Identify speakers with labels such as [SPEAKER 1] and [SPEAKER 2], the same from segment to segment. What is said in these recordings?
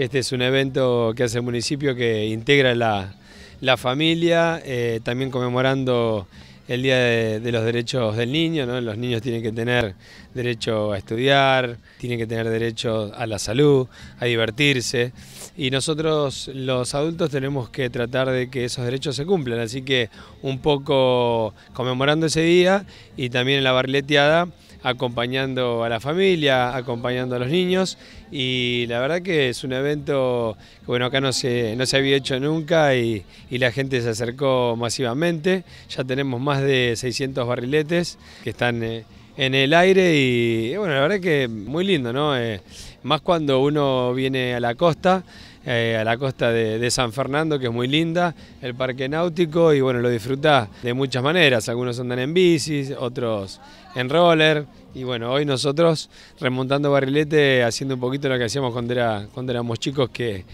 [SPEAKER 1] Este es un evento que hace el municipio que integra la, familia, eh, también conmemorando el Día de, los Derechos del Niño. Los niños tienen que tener derecho a estudiar, tienen que tener derecho a la salud, a divertirse. Y nosotros los adultos tenemos que tratar de que esos derechos se cumplan. Así que un poco conmemorando ese día y también en la barleteada acompañando a la familia, acompañando a los niños y la verdad que es un evento que bueno, acá no se, no se había hecho nunca y, la gente se acercó masivamente. Ya tenemos más de 600 barriletes que están... Eh, en el aire y bueno, la verdad es que muy lindo, ¿no? Eh, más cuando uno viene a la costa, eh, a la costa de, San Fernando, que es muy linda, el parque náutico y bueno, lo disfrutás de muchas maneras. Algunos andan en bicis, otros en roller y bueno, hoy nosotros remontando barrilete, haciendo un poquito lo que hacíamos cuando, era, cuando éramos chicos que,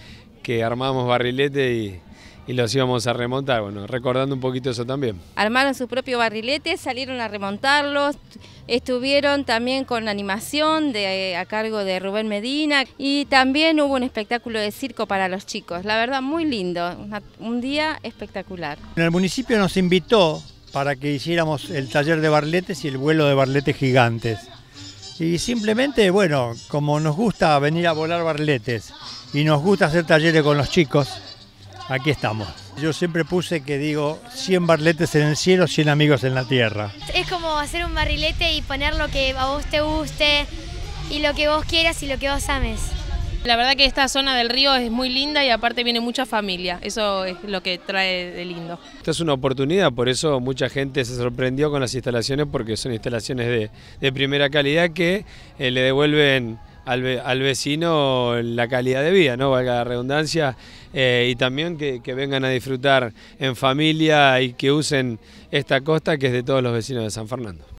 [SPEAKER 1] que armábamos barrilete y y los íbamos a remontar. Bueno, recordando un poquito eso también.
[SPEAKER 2] Armaron su propio barriletes, salieron a remontarlos, estuvieron también con animación a cargo de Rubén Medina y también hubo un espectáculo de circo para los chicos. La verdad, muy lindo, un día espectacular.
[SPEAKER 3] El municipio nos invitó para que hiciéramos el taller de barletes y el vuelo de barletes gigantes. Y simplemente, bueno, como nos gusta venir a volar barletes y nos gusta hacer talleres con los chicos, aquí estamos. Yo siempre puse que digo 100 barletes en el cielo, 100 amigos en la tierra.
[SPEAKER 1] Es como hacer un barrilete y poner lo que
[SPEAKER 2] a vos te guste y lo que vos quieras y lo que vos ames. La verdad que esta zona del río es muy linda y aparte viene mucha familia, eso es lo que trae de lindo.
[SPEAKER 1] Esta es una oportunidad, por eso mucha gente se sorprendió con las instalaciones porque son instalaciones de, primera calidad que eh, le devuelven al, al, vecino la calidad de vida, ¿no? Valga la redundancia, eh, y también que, vengan a disfrutar en familia y que usen esta costa que es de todos los vecinos de San Fernando.